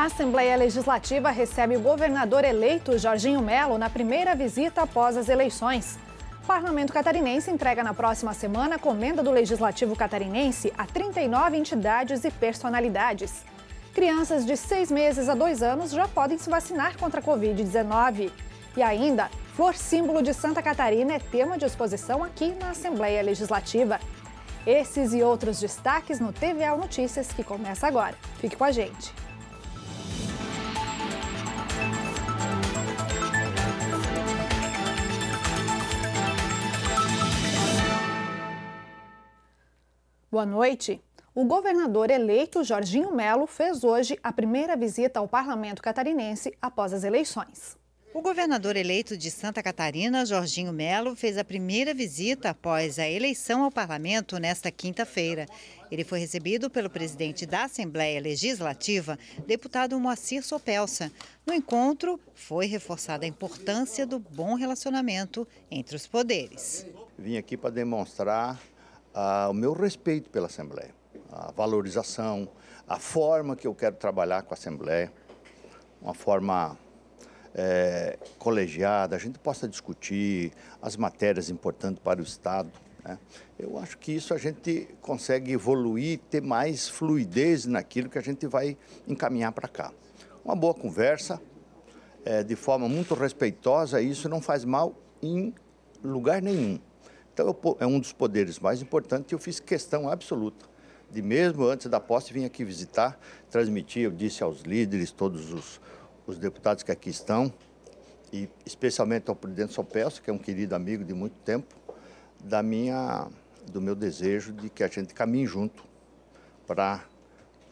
A Assembleia Legislativa recebe o governador eleito Jorginho Melo na primeira visita após as eleições. O parlamento catarinense entrega na próxima semana a comenda do Legislativo catarinense a 39 entidades e personalidades. Crianças de 6 meses a 2 anos já podem se vacinar contra a Covid-19. E ainda, flor símbolo de Santa Catarina é tema de exposição aqui na Assembleia Legislativa. Esses e outros destaques no TVA Notícias que começa agora. Fique com a gente. Boa noite. O governador eleito Jorginho Melo fez hoje a primeira visita ao parlamento catarinense após as eleições. O governador eleito de Santa Catarina, Jorginho Melo, fez a primeira visita após a eleição ao parlamento nesta quinta-feira. Ele foi recebido pelo presidente da Assembleia Legislativa, deputado Moacir Sopelsa. No encontro, foi reforçada a importância do bom relacionamento entre os poderes. Vim aqui para demonstrar ah, o meu respeito pela Assembleia, a valorização, a forma que eu quero trabalhar com a Assembleia, uma forma é, colegiada, a gente possa discutir as matérias importantes para o Estado. Né? Eu acho que isso a gente consegue evoluir, ter mais fluidez naquilo que a gente vai encaminhar para cá. Uma boa conversa, é, de forma muito respeitosa, isso não faz mal em lugar nenhum. Então é um dos poderes mais importantes e eu fiz questão absoluta de mesmo antes da posse vim aqui visitar, transmitir, eu disse aos líderes, todos os, os deputados que aqui estão, e especialmente ao presidente Sopesso, que é um querido amigo de muito tempo, da minha, do meu desejo de que a gente caminhe junto para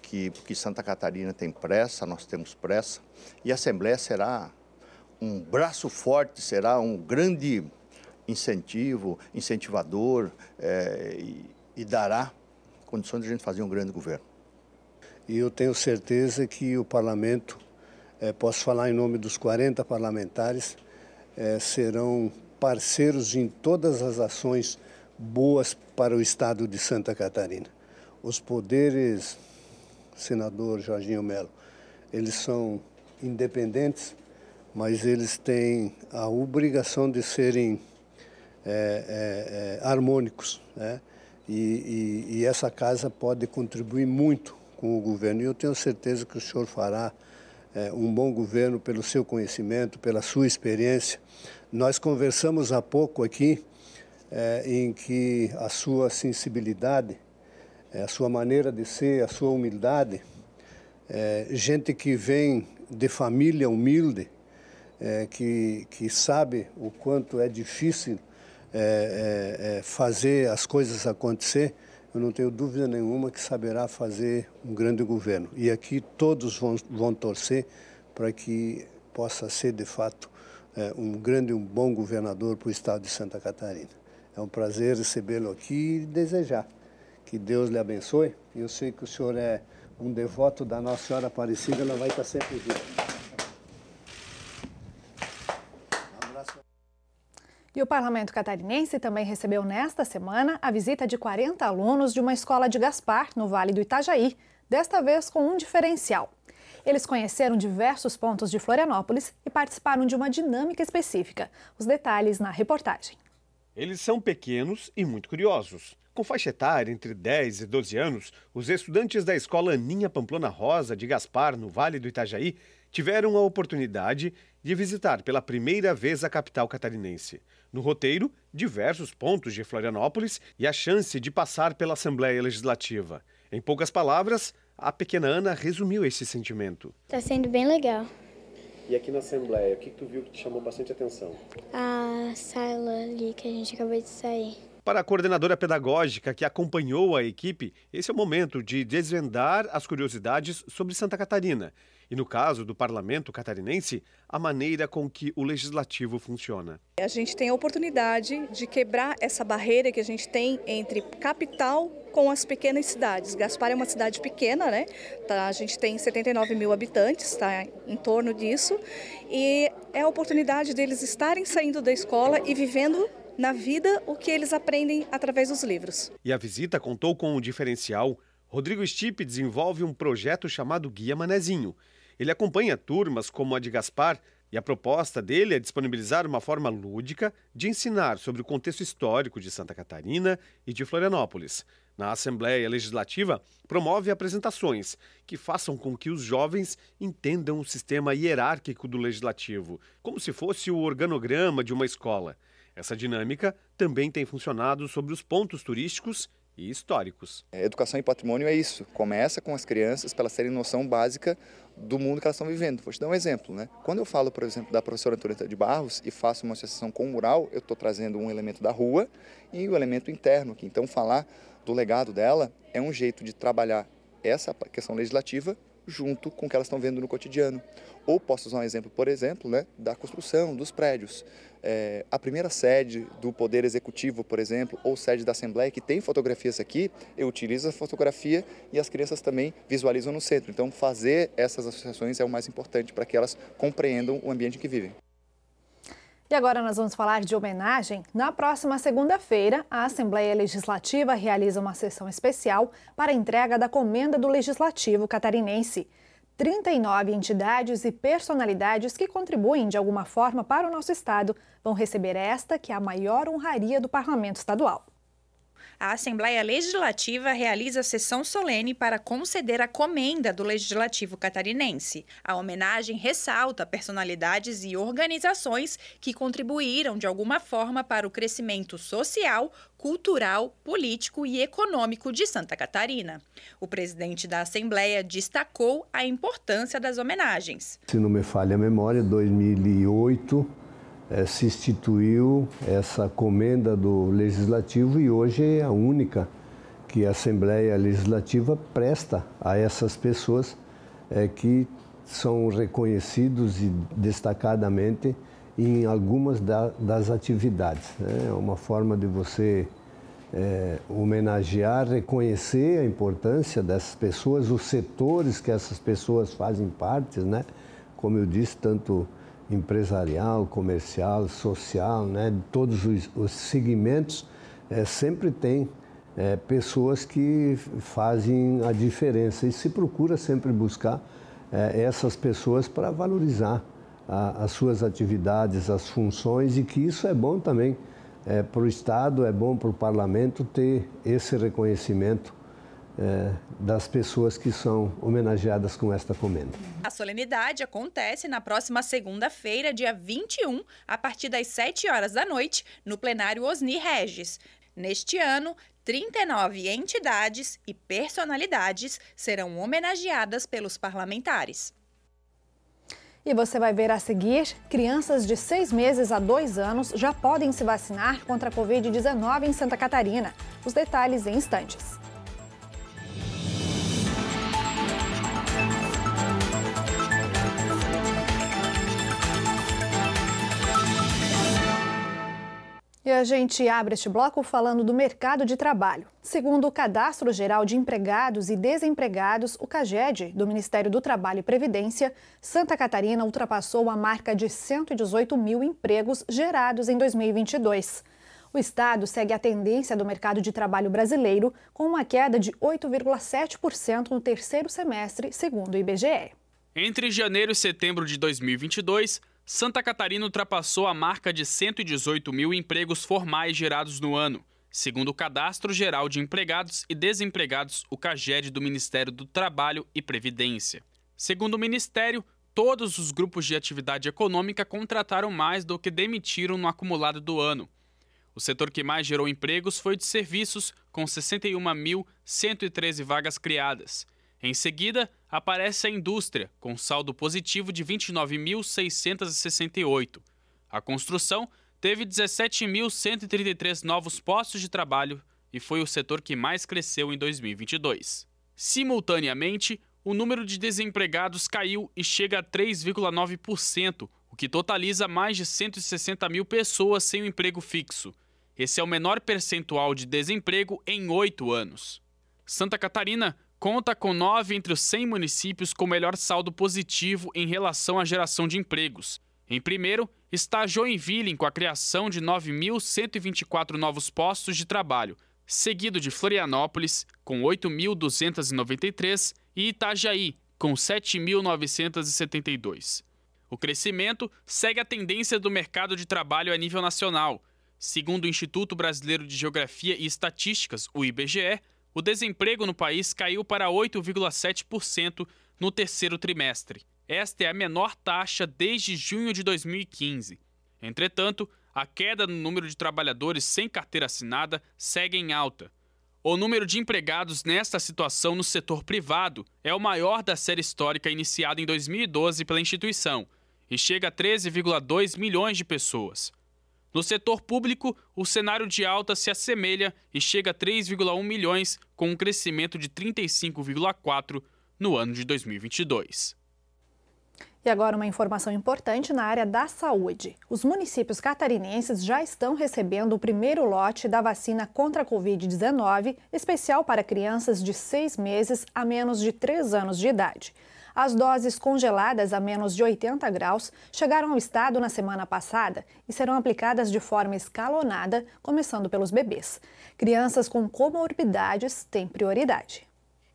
que porque Santa Catarina tem pressa, nós temos pressa, e a Assembleia será um braço forte, será um grande incentivo, incentivador é, e, e dará condições de a gente fazer um grande governo. E eu tenho certeza que o parlamento, é, posso falar em nome dos 40 parlamentares, é, serão parceiros em todas as ações boas para o Estado de Santa Catarina. Os poderes, senador Jorginho Melo, eles são independentes, mas eles têm a obrigação de serem é, é, é, harmônicos. Né? E, e, e essa casa pode contribuir muito com o governo. E eu tenho certeza que o senhor fará é, um bom governo pelo seu conhecimento, pela sua experiência. Nós conversamos há pouco aqui é, em que a sua sensibilidade, é, a sua maneira de ser, a sua humildade, é, gente que vem de família humilde, que, que sabe o quanto é difícil é, é, é, fazer as coisas acontecer, eu não tenho dúvida nenhuma que saberá fazer um grande governo. E aqui todos vão, vão torcer para que possa ser, de fato, é, um grande e um bom governador para o estado de Santa Catarina. É um prazer recebê-lo aqui e desejar que Deus lhe abençoe. Eu sei que o senhor é um devoto da Nossa Senhora Aparecida, ela vai estar sempre junto. E o parlamento catarinense também recebeu nesta semana a visita de 40 alunos de uma escola de Gaspar, no Vale do Itajaí, desta vez com um diferencial. Eles conheceram diversos pontos de Florianópolis e participaram de uma dinâmica específica. Os detalhes na reportagem. Eles são pequenos e muito curiosos. Com faixa etária entre 10 e 12 anos, os estudantes da escola Aninha Pamplona Rosa de Gaspar, no Vale do Itajaí, tiveram a oportunidade de visitar pela primeira vez a capital catarinense. No roteiro, diversos pontos de Florianópolis e a chance de passar pela Assembleia Legislativa. Em poucas palavras, a pequena Ana resumiu esse sentimento. Está sendo bem legal. E aqui na Assembleia, o que tu viu que te chamou bastante atenção? A sala ali que a gente acabou de sair. Para a coordenadora pedagógica que acompanhou a equipe, esse é o momento de desvendar as curiosidades sobre Santa Catarina e, no caso do parlamento catarinense, a maneira com que o legislativo funciona. A gente tem a oportunidade de quebrar essa barreira que a gente tem entre capital com as pequenas cidades. Gaspar é uma cidade pequena, né? Tá, a gente tem 79 mil habitantes, está em torno disso, e é a oportunidade deles estarem saindo da escola e vivendo na vida o que eles aprendem através dos livros. E a visita contou com um diferencial. Rodrigo Stipe desenvolve um projeto chamado Guia Manezinho, ele acompanha turmas como a de Gaspar e a proposta dele é disponibilizar uma forma lúdica de ensinar sobre o contexto histórico de Santa Catarina e de Florianópolis. Na Assembleia Legislativa, promove apresentações que façam com que os jovens entendam o sistema hierárquico do legislativo, como se fosse o organograma de uma escola. Essa dinâmica também tem funcionado sobre os pontos turísticos e históricos. É, educação e patrimônio é isso. Começa com as crianças para elas terem noção básica do mundo que elas estão vivendo. Vou te dar um exemplo, né? Quando eu falo, por exemplo, da professora Antonieta de Barros e faço uma associação com o mural, eu estou trazendo um elemento da rua e o um elemento interno aqui. Então, falar do legado dela é um jeito de trabalhar essa questão legislativa junto com o que elas estão vendo no cotidiano. Ou posso usar um exemplo, por exemplo, né, da construção, dos prédios. É, a primeira sede do Poder Executivo, por exemplo, ou sede da Assembleia, que tem fotografias aqui, eu utilizo a fotografia e as crianças também visualizam no centro. Então, fazer essas associações é o mais importante para que elas compreendam o ambiente em que vivem. E agora nós vamos falar de homenagem. Na próxima segunda-feira, a Assembleia Legislativa realiza uma sessão especial para a entrega da comenda do Legislativo catarinense. 39 entidades e personalidades que contribuem de alguma forma para o nosso Estado vão receber esta, que é a maior honraria do Parlamento Estadual a Assembleia Legislativa realiza sessão solene para conceder a comenda do Legislativo catarinense. A homenagem ressalta personalidades e organizações que contribuíram de alguma forma para o crescimento social, cultural, político e econômico de Santa Catarina. O presidente da Assembleia destacou a importância das homenagens. Se não me falha a memória, 2008 é, se instituiu essa comenda do Legislativo e hoje é a única que a Assembleia Legislativa presta a essas pessoas é, que são reconhecidos e destacadamente em algumas da, das atividades. Né? É uma forma de você é, homenagear, reconhecer a importância dessas pessoas, os setores que essas pessoas fazem parte, né? como eu disse, tanto empresarial, comercial, social, né, todos os, os segmentos, é, sempre tem é, pessoas que fazem a diferença e se procura sempre buscar é, essas pessoas para valorizar a, as suas atividades, as funções e que isso é bom também é, para o Estado, é bom para o Parlamento ter esse reconhecimento eh, das pessoas que são homenageadas com esta comenda. A solenidade acontece na próxima segunda-feira, dia 21, a partir das 7 horas da noite, no plenário Osni Regis. Neste ano, 39 entidades e personalidades serão homenageadas pelos parlamentares. E você vai ver a seguir: crianças de 6 meses a 2 anos já podem se vacinar contra a Covid-19 em Santa Catarina. Os detalhes em instantes. E a gente abre este bloco falando do mercado de trabalho. Segundo o Cadastro Geral de Empregados e Desempregados, o CAGED, do Ministério do Trabalho e Previdência, Santa Catarina ultrapassou a marca de 118 mil empregos gerados em 2022. O Estado segue a tendência do mercado de trabalho brasileiro, com uma queda de 8,7% no terceiro semestre, segundo o IBGE. Entre janeiro e setembro de 2022, Santa Catarina ultrapassou a marca de 118 mil empregos formais gerados no ano, segundo o Cadastro Geral de Empregados e Desempregados, o CAGED do Ministério do Trabalho e Previdência. Segundo o Ministério, todos os grupos de atividade econômica contrataram mais do que demitiram no acumulado do ano. O setor que mais gerou empregos foi de serviços, com 61.113 vagas criadas. Em seguida, aparece a indústria, com saldo positivo de 29.668. A construção teve 17.133 novos postos de trabalho e foi o setor que mais cresceu em 2022. Simultaneamente, o número de desempregados caiu e chega a 3,9%, o que totaliza mais de 160 mil pessoas sem um emprego fixo. Esse é o menor percentual de desemprego em oito anos. Santa Catarina conta com nove entre os 100 municípios com melhor saldo positivo em relação à geração de empregos. Em primeiro, está Joinville com a criação de 9.124 novos postos de trabalho, seguido de Florianópolis, com 8.293, e Itajaí, com 7.972. O crescimento segue a tendência do mercado de trabalho a nível nacional. Segundo o Instituto Brasileiro de Geografia e Estatísticas, o IBGE, o desemprego no país caiu para 8,7% no terceiro trimestre. Esta é a menor taxa desde junho de 2015. Entretanto, a queda no número de trabalhadores sem carteira assinada segue em alta. O número de empregados nesta situação no setor privado é o maior da série histórica iniciada em 2012 pela instituição e chega a 13,2 milhões de pessoas. No setor público, o cenário de alta se assemelha e chega a 3,1 milhões, com um crescimento de 35,4% no ano de 2022. E agora uma informação importante na área da saúde. Os municípios catarinenses já estão recebendo o primeiro lote da vacina contra a Covid-19, especial para crianças de seis meses a menos de três anos de idade. As doses congeladas a menos de 80 graus chegaram ao estado na semana passada e serão aplicadas de forma escalonada, começando pelos bebês. Crianças com comorbidades têm prioridade.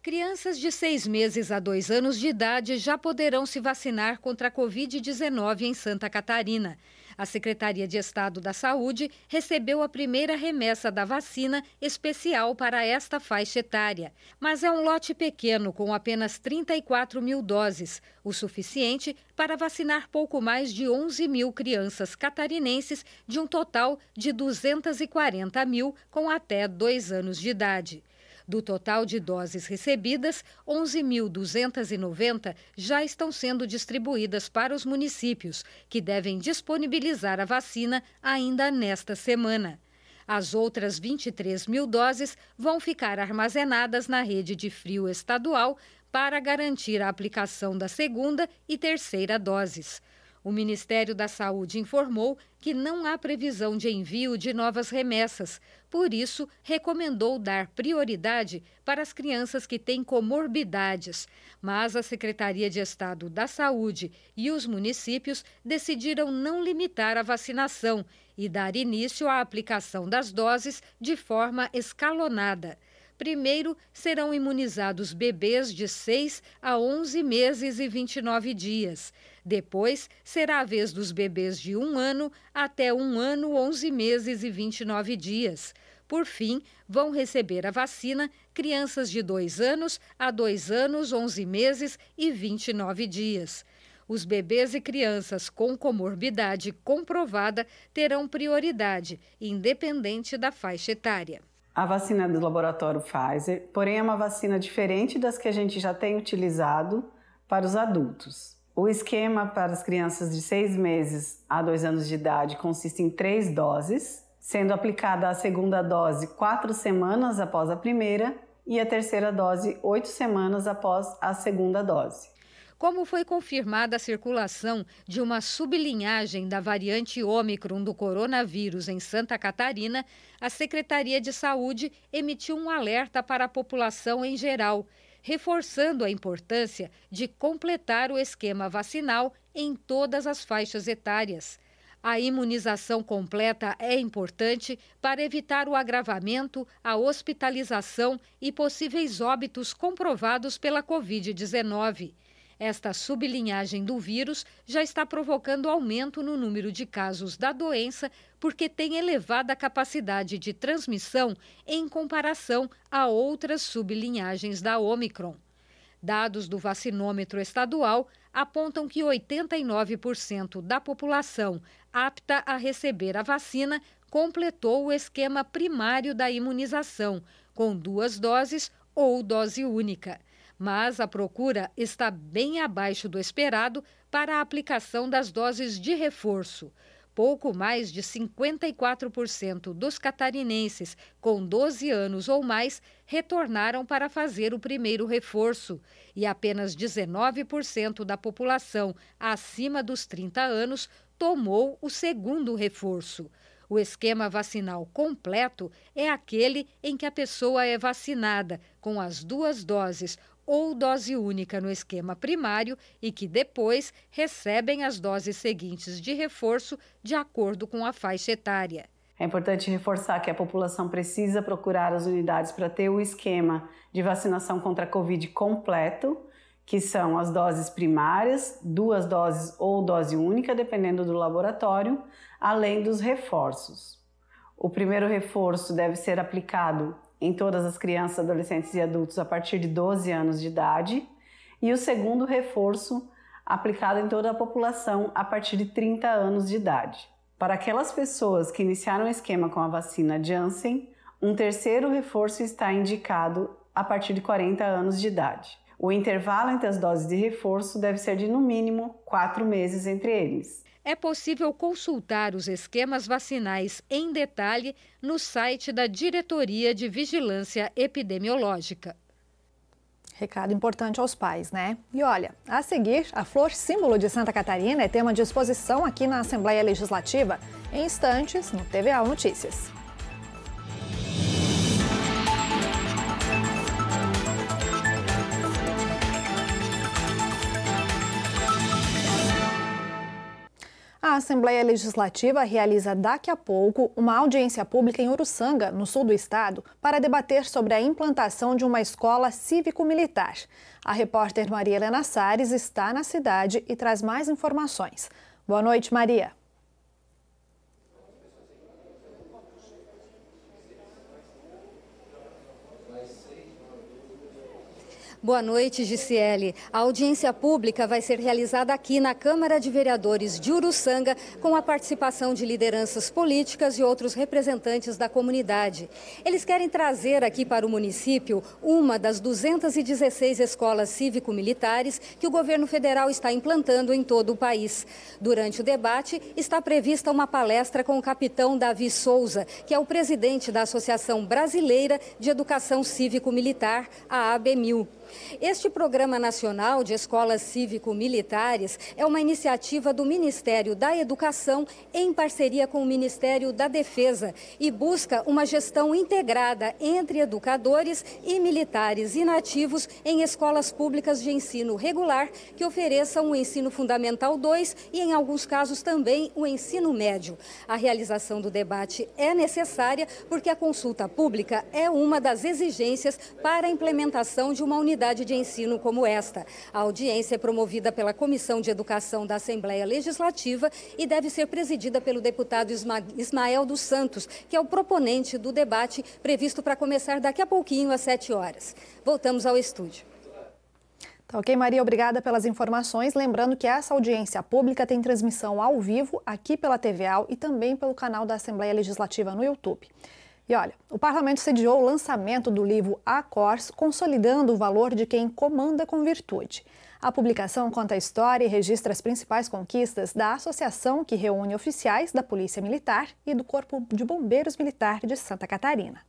Crianças de seis meses a dois anos de idade já poderão se vacinar contra a Covid-19 em Santa Catarina. A Secretaria de Estado da Saúde recebeu a primeira remessa da vacina especial para esta faixa etária. Mas é um lote pequeno, com apenas 34 mil doses, o suficiente para vacinar pouco mais de 11 mil crianças catarinenses, de um total de 240 mil com até dois anos de idade. Do total de doses recebidas, 11.290 já estão sendo distribuídas para os municípios, que devem disponibilizar a vacina ainda nesta semana. As outras 23 mil doses vão ficar armazenadas na rede de frio estadual para garantir a aplicação da segunda e terceira doses. O Ministério da Saúde informou que não há previsão de envio de novas remessas, por isso, recomendou dar prioridade para as crianças que têm comorbidades. Mas a Secretaria de Estado da Saúde e os municípios decidiram não limitar a vacinação e dar início à aplicação das doses de forma escalonada. Primeiro, serão imunizados bebês de 6 a 11 meses e 29 dias. Depois será a vez dos bebês de um ano até um ano, 11 meses e 29 dias. Por fim, vão receber a vacina crianças de 2 anos a 2 anos, 11 meses e 29 dias. Os bebês e crianças com comorbidade comprovada terão prioridade, independente da faixa etária. A vacina do laboratório Pfizer, porém, é uma vacina diferente das que a gente já tem utilizado para os adultos. O esquema para as crianças de 6 meses a 2 anos de idade consiste em três doses, sendo aplicada a segunda dose quatro semanas após a primeira e a terceira dose oito semanas após a segunda dose. Como foi confirmada a circulação de uma sublinhagem da variante Ômicron do coronavírus em Santa Catarina, a Secretaria de Saúde emitiu um alerta para a população em geral reforçando a importância de completar o esquema vacinal em todas as faixas etárias. A imunização completa é importante para evitar o agravamento, a hospitalização e possíveis óbitos comprovados pela Covid-19. Esta sublinhagem do vírus já está provocando aumento no número de casos da doença, porque tem elevada capacidade de transmissão em comparação a outras sublinhagens da Omicron. Dados do vacinômetro estadual apontam que 89% da população apta a receber a vacina completou o esquema primário da imunização, com duas doses ou dose única mas a procura está bem abaixo do esperado para a aplicação das doses de reforço. Pouco mais de 54% dos catarinenses com 12 anos ou mais retornaram para fazer o primeiro reforço e apenas 19% da população acima dos 30 anos tomou o segundo reforço. O esquema vacinal completo é aquele em que a pessoa é vacinada com as duas doses ou dose única no esquema primário e que depois recebem as doses seguintes de reforço de acordo com a faixa etária. É importante reforçar que a população precisa procurar as unidades para ter o esquema de vacinação contra a Covid completo, que são as doses primárias, duas doses ou dose única, dependendo do laboratório, além dos reforços. O primeiro reforço deve ser aplicado em todas as crianças, adolescentes e adultos a partir de 12 anos de idade, e o segundo reforço aplicado em toda a população a partir de 30 anos de idade. Para aquelas pessoas que iniciaram o esquema com a vacina Janssen, um terceiro reforço está indicado a partir de 40 anos de idade. O intervalo entre as doses de reforço deve ser de no mínimo 4 meses entre eles é possível consultar os esquemas vacinais em detalhe no site da Diretoria de Vigilância Epidemiológica. Recado importante aos pais, né? E olha, a seguir, a flor símbolo de Santa Catarina é tema de exposição aqui na Assembleia Legislativa, em instantes, no TVA Notícias. A Assembleia Legislativa realiza daqui a pouco uma audiência pública em Uruçanga, no sul do estado, para debater sobre a implantação de uma escola cívico-militar. A repórter Maria Helena Sares está na cidade e traz mais informações. Boa noite, Maria. Boa noite, Giciele. A audiência pública vai ser realizada aqui na Câmara de Vereadores de Uruçanga, com a participação de lideranças políticas e outros representantes da comunidade. Eles querem trazer aqui para o município uma das 216 escolas cívico-militares que o governo federal está implantando em todo o país. Durante o debate, está prevista uma palestra com o capitão Davi Souza, que é o presidente da Associação Brasileira de Educação Cívico-Militar, a ABMIL. Este Programa Nacional de Escolas Cívico-Militares é uma iniciativa do Ministério da Educação em parceria com o Ministério da Defesa e busca uma gestão integrada entre educadores e militares inativos em escolas públicas de ensino regular que ofereçam o ensino fundamental 2 e, em alguns casos, também o ensino médio. A realização do debate é necessária porque a consulta pública é uma das exigências para a implementação de uma unidade unidade de ensino como esta. A audiência é promovida pela Comissão de Educação da Assembleia Legislativa e deve ser presidida pelo deputado Ismael dos Santos, que é o proponente do debate previsto para começar daqui a pouquinho, às 7 horas. Voltamos ao estúdio. Tá ok, Maria, obrigada pelas informações. Lembrando que essa audiência pública tem transmissão ao vivo aqui pela TV Al e também pelo canal da Assembleia Legislativa no YouTube. E olha, o parlamento sediou o lançamento do livro Cors, consolidando o valor de quem comanda com virtude. A publicação conta a história e registra as principais conquistas da associação que reúne oficiais da Polícia Militar e do Corpo de Bombeiros Militar de Santa Catarina.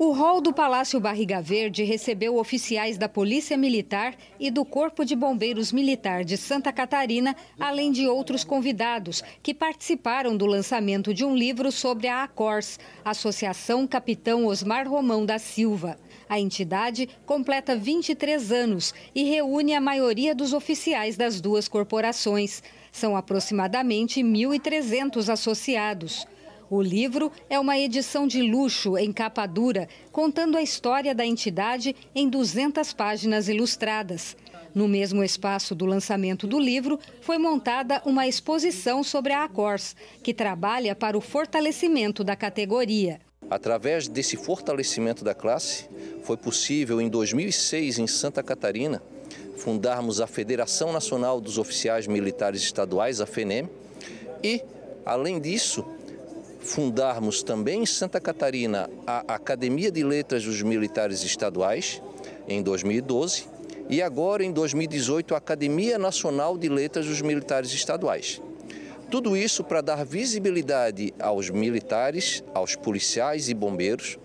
O hall do Palácio Barriga Verde recebeu oficiais da Polícia Militar e do Corpo de Bombeiros Militar de Santa Catarina, além de outros convidados que participaram do lançamento de um livro sobre a ACORS, Associação Capitão Osmar Romão da Silva. A entidade completa 23 anos e reúne a maioria dos oficiais das duas corporações. São aproximadamente 1.300 associados. O livro é uma edição de luxo em capa dura, contando a história da entidade em 200 páginas ilustradas. No mesmo espaço do lançamento do livro, foi montada uma exposição sobre a Acors, que trabalha para o fortalecimento da categoria. Através desse fortalecimento da classe, foi possível, em 2006, em Santa Catarina, fundarmos a Federação Nacional dos Oficiais Militares Estaduais, a FENEM, e, além disso, fundarmos também em Santa Catarina a Academia de Letras dos Militares Estaduais, em 2012, e agora em 2018 a Academia Nacional de Letras dos Militares Estaduais. Tudo isso para dar visibilidade aos militares, aos policiais e bombeiros,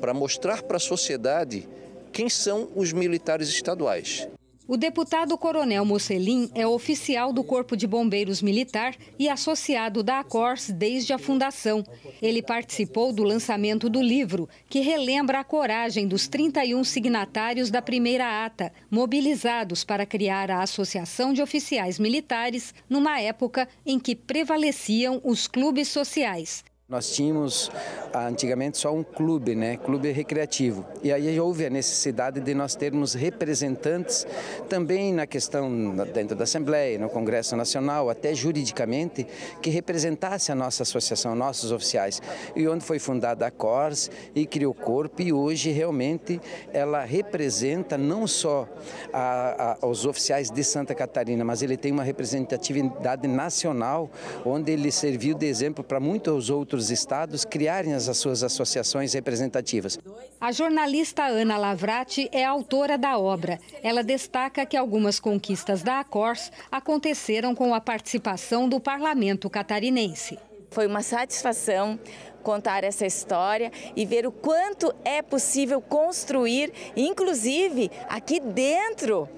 para mostrar para a sociedade quem são os militares estaduais. O deputado Coronel Mocelim é oficial do Corpo de Bombeiros Militar e associado da ACORS desde a fundação. Ele participou do lançamento do livro, que relembra a coragem dos 31 signatários da primeira ata, mobilizados para criar a Associação de Oficiais Militares numa época em que prevaleciam os clubes sociais. Nós tínhamos ah, antigamente só um clube, né, clube recreativo. E aí houve a necessidade de nós termos representantes também na questão dentro da Assembleia, no Congresso Nacional, até juridicamente, que representasse a nossa associação, nossos oficiais. E onde foi fundada a CORS e criou o corpo e hoje realmente ela representa não só a, a, os oficiais de Santa Catarina, mas ele tem uma representatividade nacional, onde ele serviu de exemplo para muitos outros outros estados criarem as suas associações representativas. A jornalista Ana Lavrati é autora da obra. Ela destaca que algumas conquistas da Acors aconteceram com a participação do parlamento catarinense. Foi uma satisfação contar essa história e ver o quanto é possível construir, inclusive aqui dentro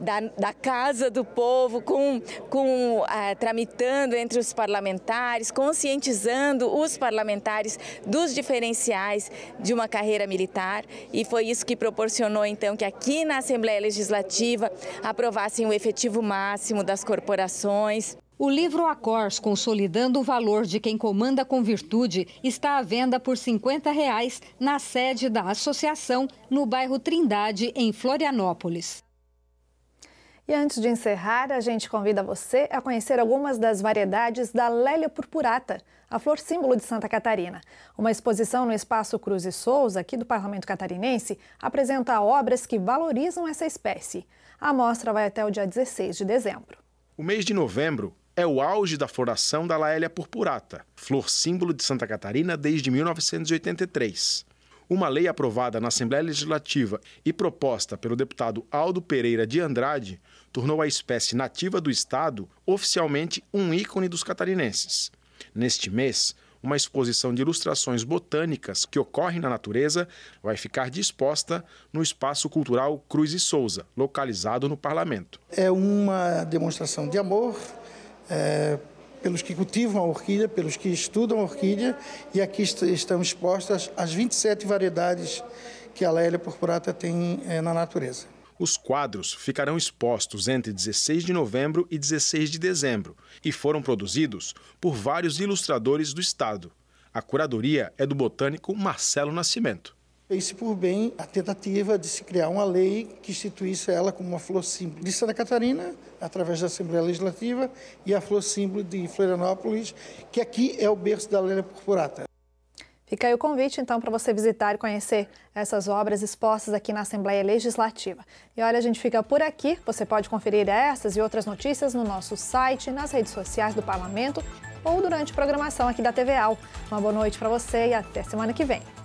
da, da Casa do Povo, com, com ah, tramitando entre os parlamentares, conscientizando os parlamentares dos diferenciais de uma carreira militar. E foi isso que proporcionou, então, que aqui na Assembleia Legislativa aprovassem o efetivo máximo das corporações. O livro Acors, Consolidando o Valor de Quem Comanda com Virtude, está à venda por R$ 50 reais na sede da associação, no bairro Trindade, em Florianópolis. E antes de encerrar, a gente convida você a conhecer algumas das variedades da Lélia purpurata, a flor símbolo de Santa Catarina. Uma exposição no Espaço Cruz e Souza, aqui do Parlamento Catarinense, apresenta obras que valorizam essa espécie. A mostra vai até o dia 16 de dezembro. O mês de novembro é o auge da floração da Laélia purpurata, flor símbolo de Santa Catarina desde 1983 uma lei aprovada na Assembleia Legislativa e proposta pelo deputado Aldo Pereira de Andrade tornou a espécie nativa do Estado oficialmente um ícone dos catarinenses. Neste mês, uma exposição de ilustrações botânicas que ocorrem na natureza vai ficar disposta no Espaço Cultural Cruz e Souza, localizado no Parlamento. É uma demonstração de amor. É pelos que cultivam a orquídea, pelos que estudam a orquídea, e aqui est estão expostas as 27 variedades que a Lélia purpurata tem é, na natureza. Os quadros ficarão expostos entre 16 de novembro e 16 de dezembro e foram produzidos por vários ilustradores do estado. A curadoria é do botânico Marcelo Nascimento fez-se por bem a tentativa de se criar uma lei que instituísse ela como uma flor símbolo de Santa Catarina, através da Assembleia Legislativa, e a flor símbolo de Florianópolis, que aqui é o berço da Lênia Purpurata. Fica aí o convite, então, para você visitar e conhecer essas obras expostas aqui na Assembleia Legislativa. E olha, a gente fica por aqui. Você pode conferir essas e outras notícias no nosso site, nas redes sociais do Parlamento ou durante a programação aqui da TVA. Uma boa noite para você e até semana que vem.